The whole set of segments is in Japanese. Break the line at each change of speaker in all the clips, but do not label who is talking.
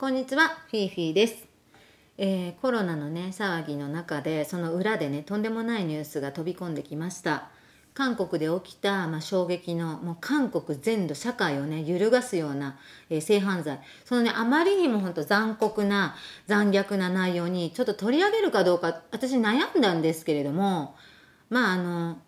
こんにちは、フィーフィーです。えー、コロナのね、騒ぎの中で、その裏でね、とんでもないニュースが飛び込んできました。韓国で起きた、まあ、衝撃の、もう韓国全土、社会をね、揺るがすような、えー、性犯罪。そのね、あまりにも本当残酷な、残虐な内容に、ちょっと取り上げるかどうか、私悩んだんですけれども、まあ、あの、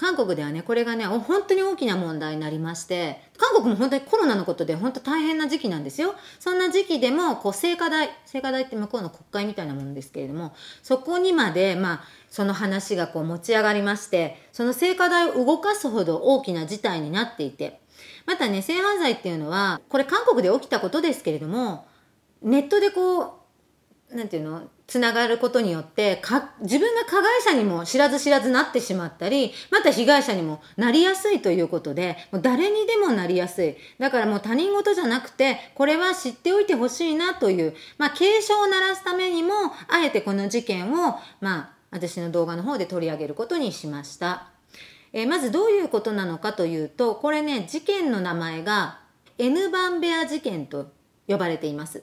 韓国ではね、これがね、本当に大きな問題になりまして、韓国も本当にコロナのことで本当大変な時期なんですよ。そんな時期でも、こう、聖火台、聖火台って向こうの国会みたいなものですけれども、そこにまで、まあ、その話がこう持ち上がりまして、その聖火台を動かすほど大きな事態になっていて、またね、性犯罪っていうのは、これ韓国で起きたことですけれども、ネットでこう、なんていうのつながることによってか自分が加害者にも知らず知らずなってしまったりまた被害者にもなりやすいということでもう誰にでもなりやすいだからもう他人事じゃなくてこれは知っておいてほしいなという、まあ、警鐘を鳴らすためにもあえてこの事件を、まあ、私の動画の方で取り上げることにしました、えー、まずどういうことなのかというとこれね事件の名前が N 番部屋事件と呼ばれています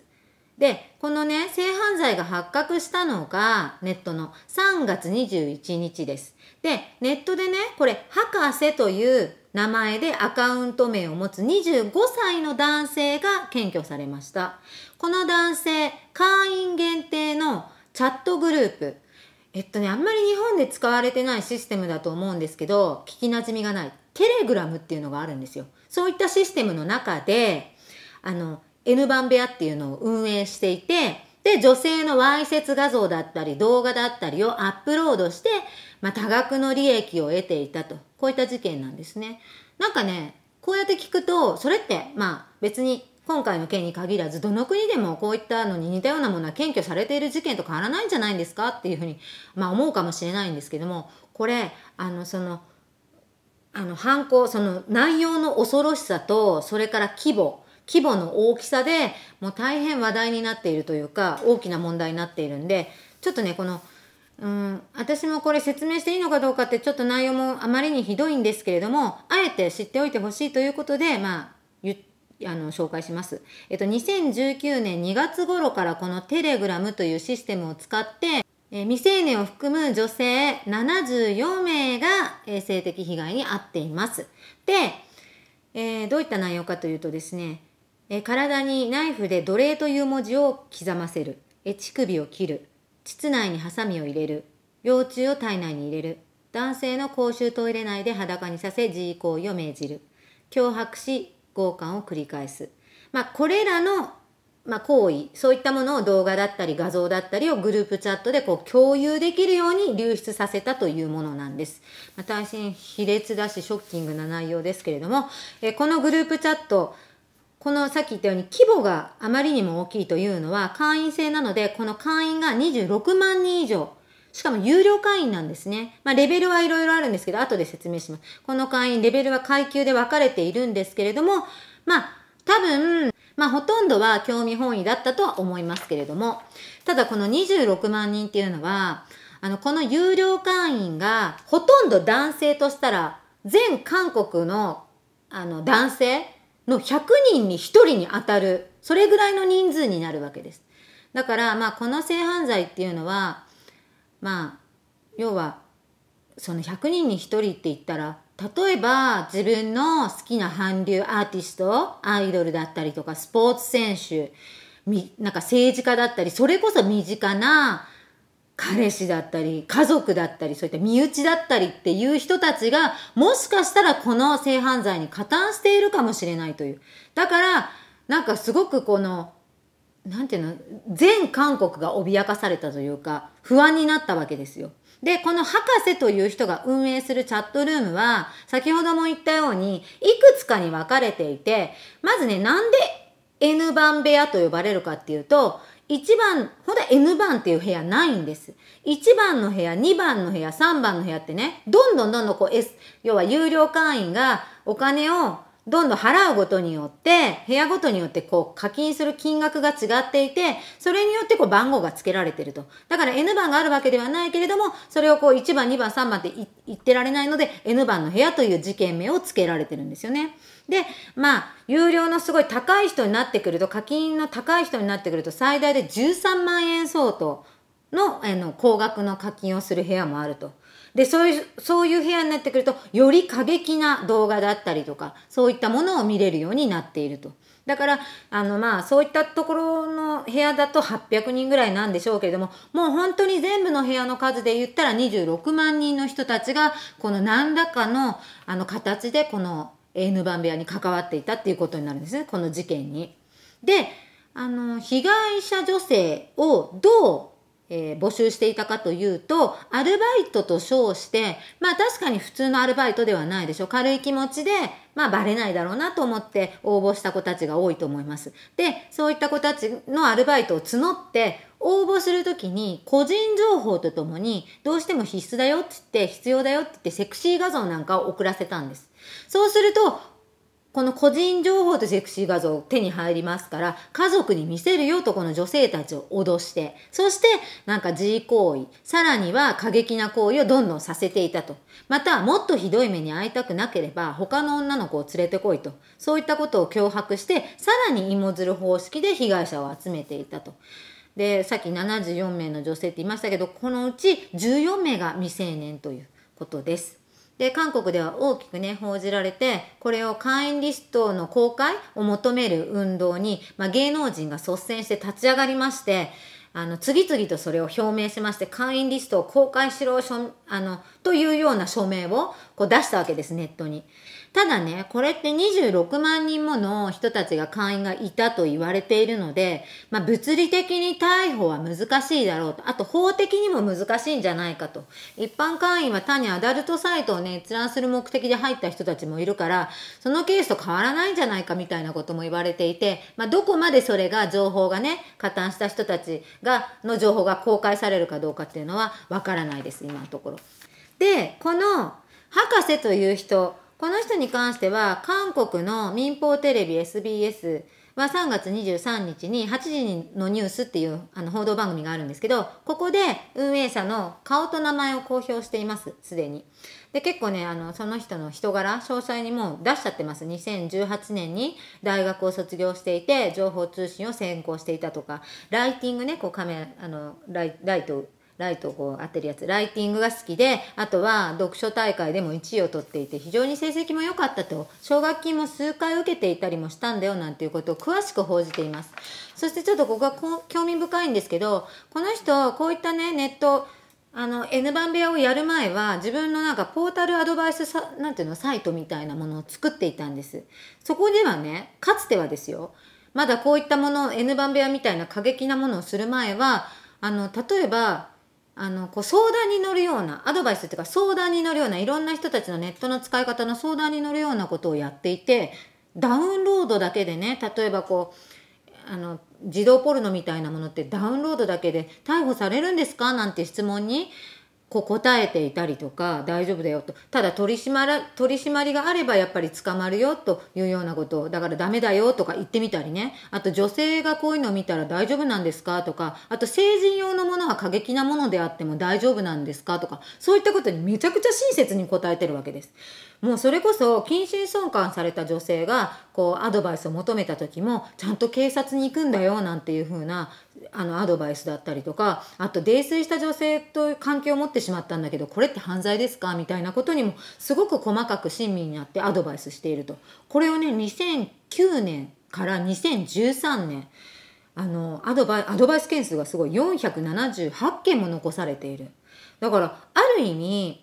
で、このね、性犯罪が発覚したのが、ネットの3月21日です。で、ネットでね、これ、博士という名前でアカウント名を持つ25歳の男性が検挙されました。この男性、会員限定のチャットグループ。えっとね、あんまり日本で使われてないシステムだと思うんですけど、聞きなじみがない。テレグラムっていうのがあるんですよ。そういったシステムの中で、あの、N 番部屋っていうのを運営していて、で、女性のわいせつ画像だったり、動画だったりをアップロードして、まあ、多額の利益を得ていたと。こういった事件なんですね。なんかね、こうやって聞くと、それって、まあ、別に今回の件に限らず、どの国でもこういったのに似たようなものは検挙されている事件と変わらないんじゃないんですかっていうふうに、まあ、思うかもしれないんですけども、これ、あの、その、あの、犯行、その内容の恐ろしさと、それから規模、規模の大きさでもう大変話題になっているというか大きな問題になっているんでちょっとねこのうん、私もこれ説明していいのかどうかってちょっと内容もあまりにひどいんですけれども、あえて知っておいてほしいということで、まあ、あの紹介します。えっと、2019年2月頃からこのテレグラムというシステムを使って、え未成年を含む女性74名が、え性的被害に遭っています。で、えー、どういった内容かというとですね、体にナイフで奴隷という文字を刻ませるえ乳首を切る膣内にハサミを入れる幼虫を体内に入れる男性の公衆トイレ内で裸にさせ自慰行為を命じる脅迫し強姦を繰り返す、まあ、これらの、まあ、行為そういったものを動画だったり画像だったりをグループチャットでこう共有できるように流出させたというものなんです、まあ、大変卑劣だしショッキングな内容ですけれども、えこのグループチャットこのさっき言ったように規模があまりにも大きいというのは会員制なので、この会員が26万人以上。しかも有料会員なんですね。まあ、レベルはいろいろあるんですけど、後で説明します。この会員、レベルは階級で分かれているんですけれども、まあ、多分、まあ、ほとんどは興味本位だったとは思いますけれども、ただこの26万人っていうのは、あの、この有料会員が、ほとんど男性としたら、全韓国の、あの、男性、の100人に1人に当たる、それぐらいの人数になるわけです。だから、まあ、この性犯罪っていうのは、まあ、要は、その100人に1人って言ったら、例えば自分の好きな韓流アーティスト、アイドルだったりとか、スポーツ選手、み、なんか政治家だったり、それこそ身近な彼氏だったり、家族だったり、そういった身内だったりっていう人たちが、もしかしたらこの性犯罪に加担しているかもしれないという。だから、なんかすごくこの、なんていうの、全韓国が脅かされたというか、不安になったわけですよ。で、この博士という人が運営するチャットルームは、先ほども言ったように、いくつかに分かれていて、まずね、なんで N 番部屋と呼ばれるかっていうと、1番、ほんと N 番っていう部屋ないんです。1番の部屋、2番の部屋、3番の部屋ってね、どんどんどんどんこう S、要は有料会員がお金をどんどん払うことによって、部屋ごとによってこう課金する金額が違っていて、それによってこう番号が付けられてると。だから N 番があるわけではないけれども、それをこう1番、2番、3番って言ってられないので、N 番の部屋という事件名を付けられてるんですよね。で、まあ、有料のすごい高い人になってくると、課金の高い人になってくると、最大で13万円相当の、あの、高額の課金をする部屋もあると。で、そういう、そういう部屋になってくると、より過激な動画だったりとか、そういったものを見れるようになっていると。だから、あの、まあ、そういったところの部屋だと800人ぐらいなんでしょうけれども、もう本当に全部の部屋の数で言ったら26万人の人たちが、この何らかの、あの、形で、この、ヌバン部屋に関わっていたっていうことになるんですね、この事件に。で、あの、被害者女性をどうえー、募集していたかというと、アルバイトと称して、まあ確かに普通のアルバイトではないでしょう。軽い気持ちで、まあバレないだろうなと思って応募した子たちが多いと思います。で、そういった子たちのアルバイトを募って、応募するときに個人情報とともに、どうしても必須だよって言って、必要だよって言ってセクシー画像なんかを送らせたんです。そうすると、この個人情報とセクシー画像手に入りますから、家族に見せるよとこの女性たちを脅して、そしてなんか慰行為、さらには過激な行為をどんどんさせていたと。また、もっとひどい目に遭いたくなければ、他の女の子を連れてこいと。そういったことを脅迫して、さらに芋づる方式で被害者を集めていたと。で、さっき74名の女性って言いましたけど、このうち14名が未成年ということです。で、韓国では大きくね、報じられて、これを会員リストの公開を求める運動に、まあ、芸能人が率先して立ち上がりまして、あの、次々とそれを表明しまして、会員リストを公開しろ、あの、というような署名をこう出したわけです、ネットに。ただね、これって26万人もの人たちが会員がいたと言われているので、まあ、物理的に逮捕は難しいだろうと。あと法的にも難しいんじゃないかと。一般会員は単にアダルトサイトをね、閲覧する目的で入った人たちもいるから、そのケースと変わらないんじゃないかみたいなことも言われていて、まあ、どこまでそれが情報がね、加担した人たちが、の情報が公開されるかどうかっていうのはわからないです、今のところ。で、この博士という人、この人に関しては、韓国の民放テレビ SBS は3月23日に8時のニュースっていうあの報道番組があるんですけど、ここで運営者の顔と名前を公表しています、すでに。で、結構ね、あの、その人の人柄、詳細にもう出しちゃってます。2018年に大学を卒業していて、情報通信を専攻していたとか、ライティングね、こうカメラ、あの、ライライトライトをこう当てるやつライティングが好きであとは読書大会でも1位を取っていて非常に成績も良かったと奨学金も数回受けていたりもしたんだよなんていうことを詳しく報じていますそしてちょっとここが興味深いんですけどこの人こういったねネットあの N 番部屋をやる前は自分のなんかポータルアドバイスさなんていうのサイトみたいなものを作っていたんですそこではねかつてはですよまだこういったもの N 番部屋みたいな過激なものをする前はあの例えばあの、こう相談に乗るような、アドバイスっていうか相談に乗るような、いろんな人たちのネットの使い方の相談に乗るようなことをやっていて、ダウンロードだけでね、例えばこう、あの、自動ポルノみたいなものってダウンロードだけで逮捕されるんですかなんて質問に、こう答えていたりとか大丈夫だよとただ取り締まら取り締まりがあればやっぱり捕まるよというようなことをだからダメだよとか言ってみたりねあと女性がこういうのを見たら大丈夫なんですかとかあと成人用のものは過激なものであっても大丈夫なんですかとかそういったことにめちゃくちゃ親切に答えてるわけですもうそれこそ近親相姦された女性がこうアドバイスを求めた時もちゃんと警察に行くんだよなんていう風なあのアドバイスだったりとかあと泥酔した女性と関係を持ってしまったんだけどこれって犯罪ですかみたいなことにもすごく細かく親身になってアドバイスしているとこれをね2009年から2013年あのアドバイアドバイス件数がすごい478件も残されているだからある意味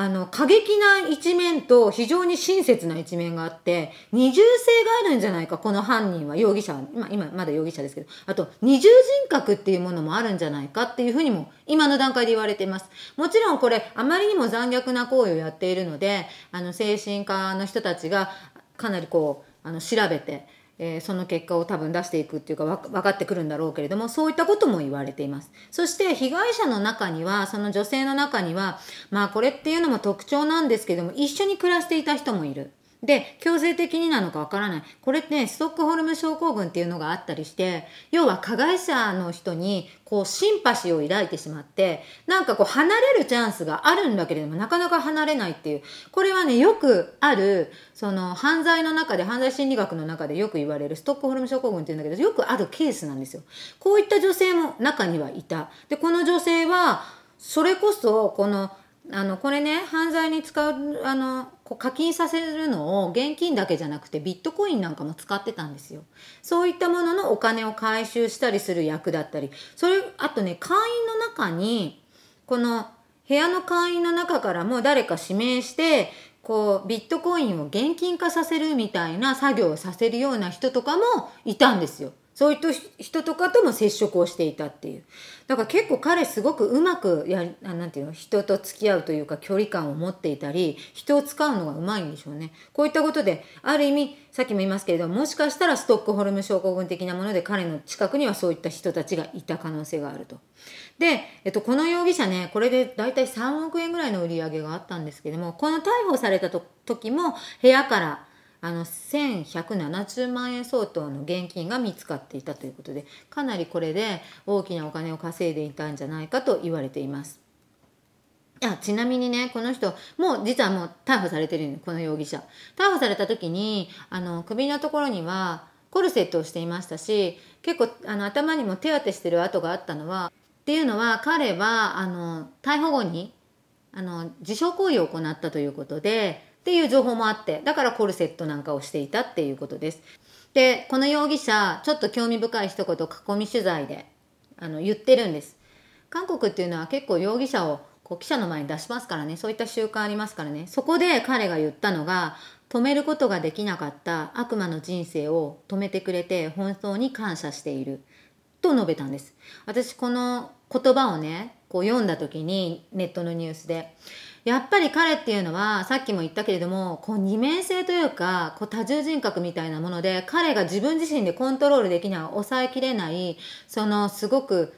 あの、過激な一面と非常に親切な一面があって、二重性があるんじゃないか、この犯人は、容疑者は、まあ、今まだ容疑者ですけど、あと二重人格っていうものもあるんじゃないかっていうふうにも、今の段階で言われています。もちろんこれ、あまりにも残虐な行為をやっているので、あの、精神科の人たちがかなりこう、あの、調べて、えー、その結果を多分出していくっていうか分かってくるんだろうけれどもそういったことも言われていますそして被害者の中にはその女性の中にはまあこれっていうのも特徴なんですけども一緒に暮らしていた人もいるで、強制的になのかわからない。これって、ね、ストックホルム症候群っていうのがあったりして、要は加害者の人に、こう、シンパシーを抱いてしまって、なんかこう、離れるチャンスがあるんだけれども、なかなか離れないっていう。これはね、よくある、その、犯罪の中で、犯罪心理学の中でよく言われる、ストックホルム症候群っていうんだけど、よくあるケースなんですよ。こういった女性も中にはいた。で、この女性は、それこそ、この、あのこれね犯罪に使うあのこう課金させるのを現金だけじゃなくてビットコインなんかも使ってたんですよそういったもののお金を回収したりする役だったりそれあとね会員の中にこの部屋の会員の中からも誰か指名してこうビットコインを現金化させるみたいな作業をさせるような人とかもいたんですよそういった人とかとも接触をしていたっていうだから結構彼すごくうまくやなんていうの人と付き合うというか距離感を持っていたり人を使うのがうまいんでしょうねこういったことである意味さっきも言いますけれどももしかしたらストックホルム症候群的なもので彼の近くにはそういった人たちがいた可能性があると。で、えっと、この容疑者ねこれで大体3億円ぐらいの売り上げがあったんですけどもこの逮捕された時も部屋からあの1170万円相当の現金が見つかっていたということでかなりこれで大きなお金を稼いでいたんじゃないかと言われています。いやちなみにねこの人もう実はもう逮捕されてるね、この容疑者逮捕された時にあの首のところにはコルセットをしていましたし結構あの頭にも手当てしてる跡があったのはっていうのは彼はあの逮捕後にあの自傷行為を行ったということでっていう情報もあって、だからコルセットなんかをしていたっていうことです。で、この容疑者、ちょっと興味深い一言囲み取材であの言ってるんです。韓国っていうのは結構容疑者をこう記者の前に出しますからね、そういった習慣ありますからね。そこで彼が言ったのが、止めることができなかった悪魔の人生を止めてくれて本当に感謝している。と述べたんです。私この言葉をね、こう読んだ時にネットのニュースで、やっぱり彼っていうのはさっきも言ったけれどもこう二面性というかこう多重人格みたいなもので彼が自分自身でコントロールできない抑えきれないそのすごく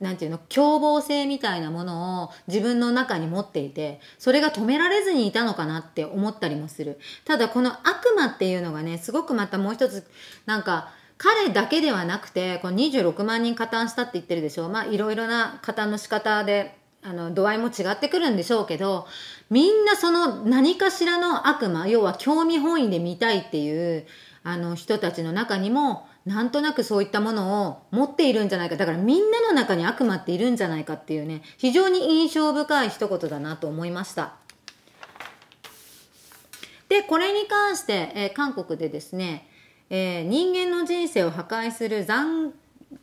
なんていうの凶暴性みたいなものを自分の中に持っていてそれが止められずにいたのかなって思ったりもするただこの悪魔っていうのがねすごくまたもう一つなんか彼だけではなくてこの26万人加担したって言ってるでしょまあいろいろな加担の仕方であの度合いも違ってくるんでしょうけどみんなその何かしらの悪魔要は興味本位で見たいっていうあの人たちの中にもなんとなくそういったものを持っているんじゃないかだからみんなの中に悪魔っているんじゃないかっていうね非常に印象深い一言だなと思いました。でこれに関して、えー、韓国でですね、えー、人間の人生を破壊する残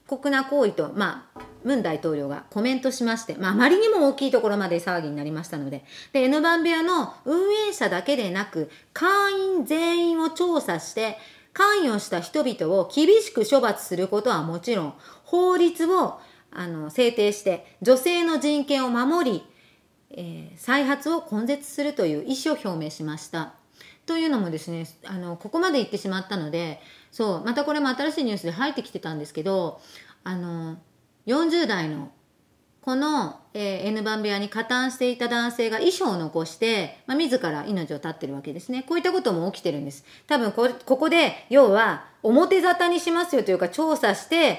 酷な行為と、まあ、文大統領がコメントしまして、まあ、あまりにも大きいところまで騒ぎになりましたので、で、N 番部屋の運営者だけでなく、会員全員を調査して、関与した人々を厳しく処罰することはもちろん、法律をあの制定して、女性の人権を守り、えー、再発を根絶するという意思を表明しました。というのもですねあのここまで行ってしまったのでそうまたこれも新しいニュースで入ってきてたんですけどあの40代のこの、えー、N 番部屋に加担していた男性が遺書を残して、まあ、自ら命を絶ってるわけですね。こういったことも起きてるんです。多分こ、ここで、要は、表沙汰にしますよというか、調査して、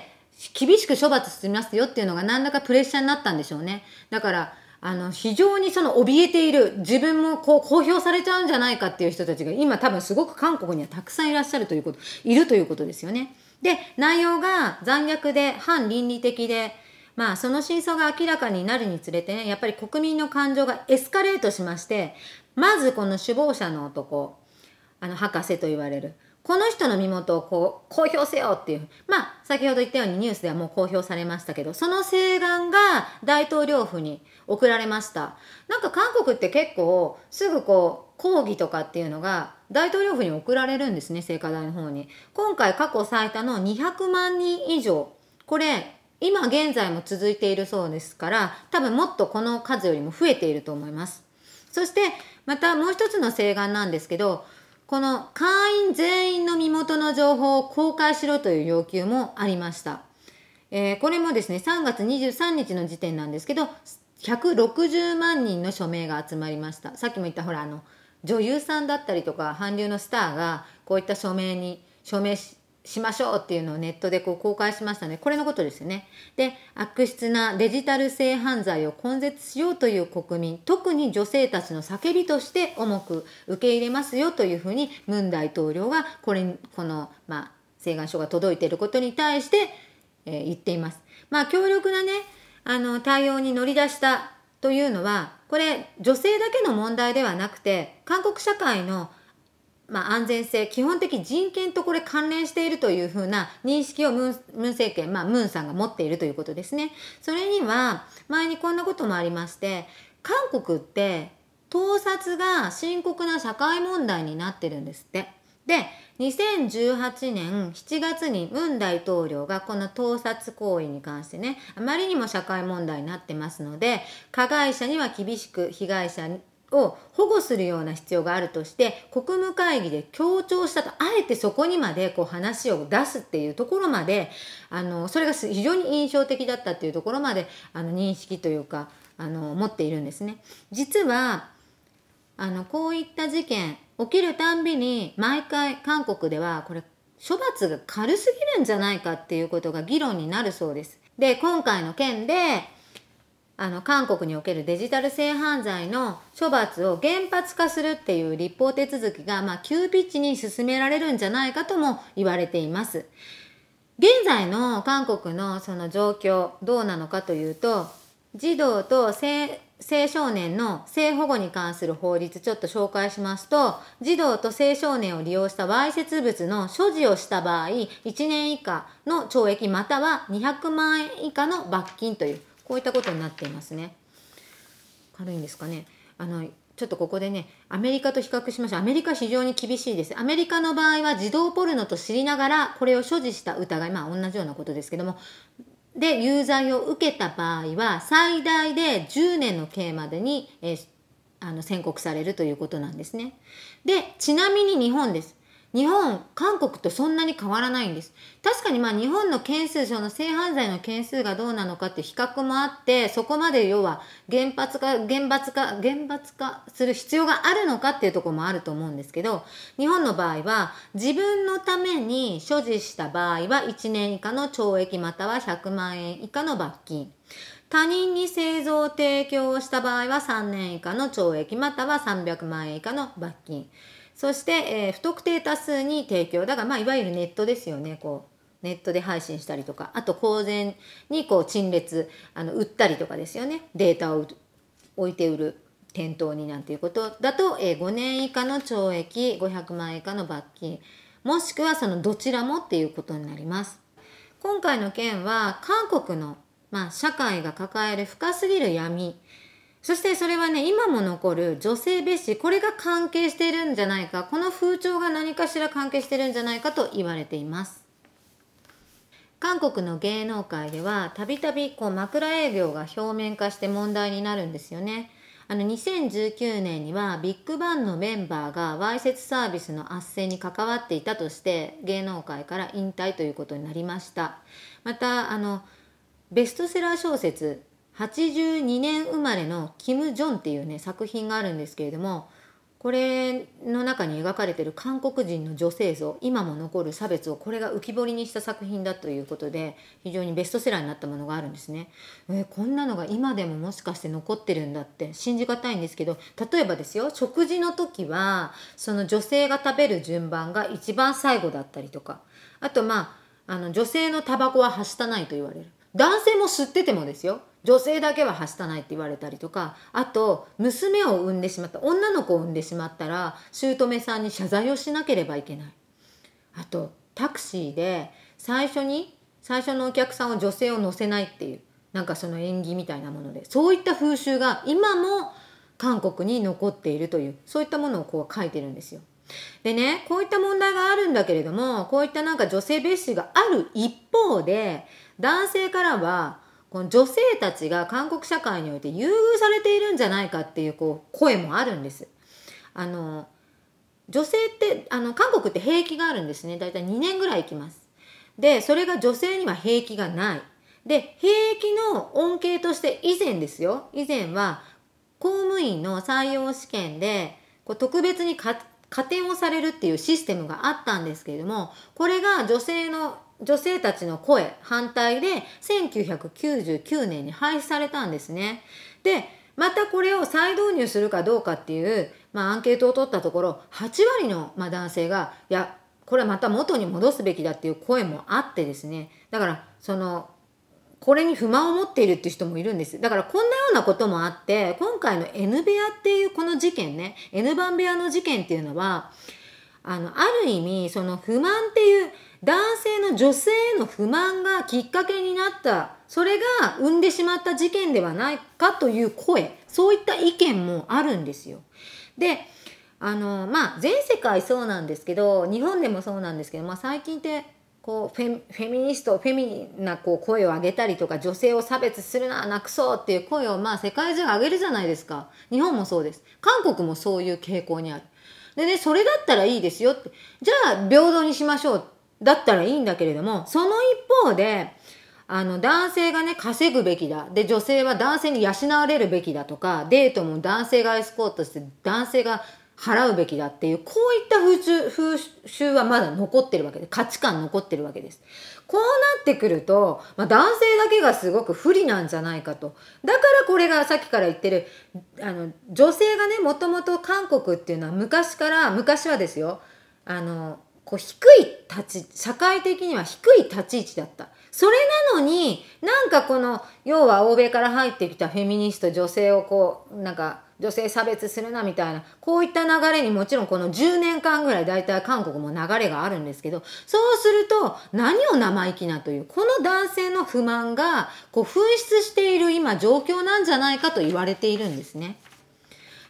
厳しく処罰しますよっていうのが何らかプレッシャーになったんでしょうね。だから、あの、非常にその怯えている、自分もこう公表されちゃうんじゃないかっていう人たちが今多分すごく韓国にはたくさんいらっしゃるということ、いるということですよね。で、内容が残虐で反倫理的で、まあその真相が明らかになるにつれてね、やっぱり国民の感情がエスカレートしまして、まずこの首謀者の男、あの博士と言われる、この人の身元をこう公表せよっていう、まあ、先ほど言ったようにニュースではもう公表されましたけど、その請願が大統領府に送られました。なんか韓国って結構、すぐこう、抗議とかっていうのが大統領府に送られるんですね、聖火台の方に。今回過去最多の200万人以上。これ、今現在も続いているそうですから、多分もっとこの数よりも増えていると思います。そして、またもう一つの請願なんですけど、この会員全員の身元の情報を公開しろという要求もありました。えー、これもですね、3月23日の時点なんですけど、160万人の署名が集まりました。さっきも言ったほら、あの、女優さんだったりとか、韓流のスターが、こういった署名に、署名し、しましょうっていうのをネットでこう公開しましたね。これのことですよね。で、悪質なデジタル性犯罪を根絶しようという国民、特に女性たちの叫びとして重く受け入れますよというふうに、ムン大統領がこれ、この、まあ、請願書が届いていることに対して、えー、言っています。まあ、強力なね、あの、対応に乗り出したというのは、これ、女性だけの問題ではなくて、韓国社会のまあ、安全性、基本的人権とこれ関連しているというふうな認識をムンムン政権、まあ、ムンさんが持っているということですね。それには、前にこんなこともありまして、韓国って、盗撮が深刻な社会問題になってるんですって。で、2018年7月にムン大統領がこの盗撮行為に関してね、あまりにも社会問題になってますので、加害者には厳しく、被害者を保護するような必要があるとして国務会議で強調したとあえてそこにまでこう話を出すっていうところまであのそれが非常に印象的だったっていうところまであの認識というかあの持っているんですね。実はあのこういった事件起きるたんびに毎回韓国ではこれ処罰が軽すぎるんじゃないかっていうことが議論になるそうです。で今回の件であの韓国におけるデジタル性犯罪の処罰を厳発化するっていう立法手続きが、まあ、急ピッチに進められるんじゃないかとも言われています。現在の韓国のその状況どうなのかというと児童と性青少年の性保護に関する法律ちょっと紹介しますと児童と青少年を利用したわいせつ物の所持をした場合1年以下の懲役または200万円以下の罰金というこういったことになっていますね。軽いんですかね。あのちょっとここでね、アメリカと比較しましょう。アメリカ非常に厳しいです。アメリカの場合は児童ポルノと知りながら、これを所持した疑い、まあ同じようなことですけども、で、有罪を受けた場合は、最大で10年の刑までに、えー、あの宣告されるということなんですね。で、ちなみに日本です。日本、韓国とそんなに変わらないんです。確かにまあ日本の件数、その性犯罪の件数がどうなのかって比較もあって、そこまで要は原発化、原発化、原発化する必要があるのかっていうところもあると思うんですけど、日本の場合は自分のために所持した場合は1年以下の懲役または100万円以下の罰金。他人に製造提供をした場合は3年以下の懲役または300万円以下の罰金。そして、えー、不特定多数に提供だから、まあ、いわゆるネットですよねこうネットで配信したりとかあと公然にこう陳列あの売ったりとかですよねデータを置いて売る店頭になんていうことだと、えー、5年以下の懲役500万円以下の罰金もしくはそのどちらもっていうことになります今回の件は韓国の、まあ、社会が抱える深すぎる闇そしてそれはね、今も残る女性蔑視、これが関係しているんじゃないか、この風潮が何かしら関係してるんじゃないかと言われています。韓国の芸能界では、たびたびこう枕営業が表面化して問題になるんですよね。あの2019年にはビッグバンのメンバーがわいせつサービスの圧旋に関わっていたとして芸能界から引退ということになりましたまたあのベストセラー小説82年生まれのキム・ジョンっていうね作品があるんですけれどもこれの中に描かれてる韓国人の女性像今も残る差別をこれが浮き彫りにした作品だということで非常にベストセラーになったものがあるんですね、えこんなのが今でももしかして残ってるんだって信じがたいんですけど例えばですよ食事の時はその女性が食べる順番が一番最後だったりとかあとまああの女性のタバコははしたないと言われる男性も吸っててもですよ女性だけははしたないって言われたりとかあと娘を産んでしまった女の子を産んでしまったら姑さんに謝罪をしなければいけないあとタクシーで最初に最初のお客さんを女性を乗せないっていうなんかその縁起みたいなものでそういった風習が今も韓国に残っているというそういったものをこう書いてるんですよ。でねこういった問題があるんだけれどもこういったなんか女性蔑視がある一方で男性からはこの女性たちが韓国社会において優遇されているんじゃないかっていうこう声もあるんです。あの女性ってあの韓国って兵役があるんですね大体2年ぐらい行きます。でそれが女性には兵役がない。で兵役の恩恵として以前ですよ以前は公務員の採用試験でこう特別に加点をされるっていうシステムがあったんですけれどもこれが女性の女性たちの声反対で1999年に廃止されたんですね。で、またこれを再導入するかどうかっていう、まあ、アンケートを取ったところ8割の、まあ、男性がいやこれはまた元に戻すべきだっていう声もあってですねだからそのこれに不満を持っているっていう人もいるんですだからこんなようなこともあって今回の N 部屋っていうこの事件ね N 番部屋の事件っていうのはあのある意味その不満っていう男性の女性への不満がきっかけになったそれが生んでしまった事件ではないかという声そういった意見もあるんですよ。であのまあ全世界そうなんですけど日本でもそうなんですけど、まあ、最近ってこうフェミニストフェミなこう声を上げたりとか女性を差別するななくそうっていう声をまあ世界中上げるじゃないですか日本もそうです韓国もそういう傾向にあるでねそれだったらいいですよってじゃあ平等にしましょうだったらいいんだけれども、その一方で、あの、男性がね、稼ぐべきだ。で、女性は男性に養われるべきだとか、デートも男性がエスコートして、男性が払うべきだっていう、こういった風習風習はまだ残ってるわけで、価値観残ってるわけです。こうなってくると、まあ、男性だけがすごく不利なんじゃないかと。だからこれがさっきから言ってる、あの、女性がね、もともと韓国っていうのは昔から、昔はですよ、あの、こう低い立ち、社会的には低い立ち位置だった。それなのに、なんかこの、要は欧米から入ってきたフェミニスト女性をこう、なんか、女性差別するなみたいな、こういった流れにもちろんこの10年間ぐらい大体韓国も流れがあるんですけど、そうすると何を生意気なという、この男性の不満がこう紛失している今状況なんじゃないかと言われているんですね。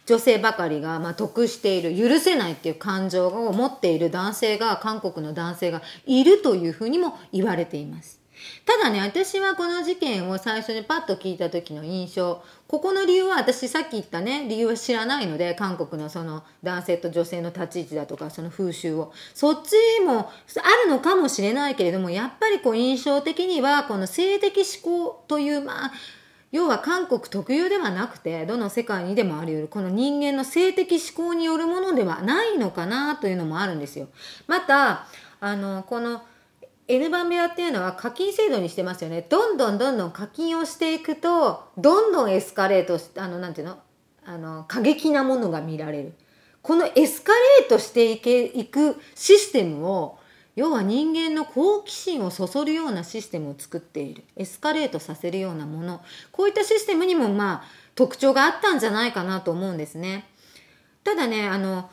女性ばかりが、まあ、得している、許せないっていう感情を持っている男性が、韓国の男性がいるというふうにも言われています。ただね、私はこの事件を最初にパッと聞いた時の印象、ここの理由は私さっき言ったね、理由は知らないので、韓国のその男性と女性の立ち位置だとか、その風習を。そっちもあるのかもしれないけれども、やっぱりこう印象的には、この性的思考という、まあ、要は韓国特有ではなくてどの世界にでもあり得るこの人間の性的思考によるものではないのかなというのもあるんですよ。またあのこの N 番部屋っていうのは課金制度にしてますよね。どんどんどんどん課金をしていくとどんどんエスカレートしあのなんていうのあの過激なものが見られる。このエスカレートしていけいくシステムを要は人間の好奇心をそそるようなシステムを作っているエスカレートさせるようなものこういったシステムにもまあ特徴があったんじゃないかなと思うんですねただねあの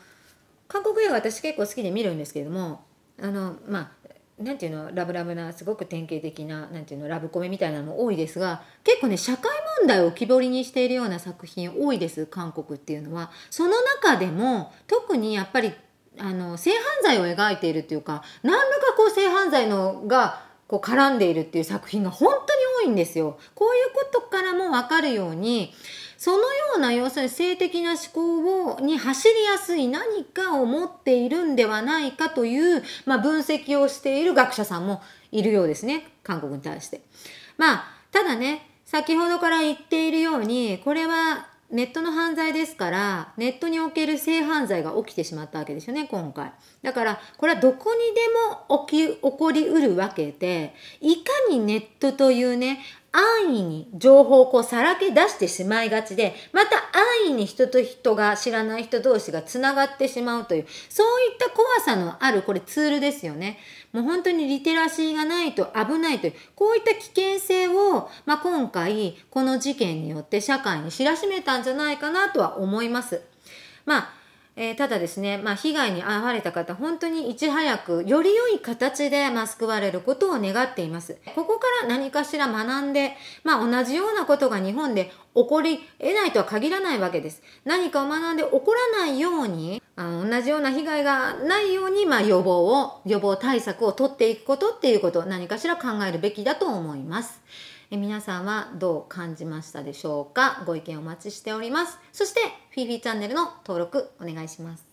韓国映画私結構好きで見るんですけれどもあのまあなんていうのラブラブなすごく典型的ななんていうのラブコメみたいなのも多いですが結構ね社会問題を浮き彫りにしているような作品多いです韓国っていうのはその中でも特にやっぱりあの性犯罪を描いているというか何らかこう性犯罪のがこう絡んでいるっていう作品が本当に多いんですよ。こういうことからも分かるようにそのような要するに性的な思考をに走りやすい何かを持っているんではないかという、まあ、分析をしている学者さんもいるようですね韓国に対して。まあただね先ほどから言っているようにこれはネットの犯罪ですからネットにおける性犯罪が起きてしまったわけですよね今回だからこれはどこにでも起き起こりうるわけでいかにネットというね安易に情報をこうさらけ出してしまいがちで、また安易に人と人が知らない人同士が繋がってしまうという、そういった怖さのあるこれツールですよね。もう本当にリテラシーがないと危ないという、こういった危険性を、まあ、今回この事件によって社会に知らしめたんじゃないかなとは思います。まあえー、ただですね、まあ、被害に遭われた方、本当にいち早く、より良い形で、ま救われることを願っています。ここから何かしら学んで、まあ、同じようなことが日本で起こり得ないとは限らないわけです。何かを学んで起こらないように、あの同じような被害がないように、まあ、予防を、予防対策を取っていくことっていうことを何かしら考えるべきだと思います。え皆さんはどう感じましたでしょうかご意見お待ちしておりますそしてフィーフィーチャンネルの登録お願いします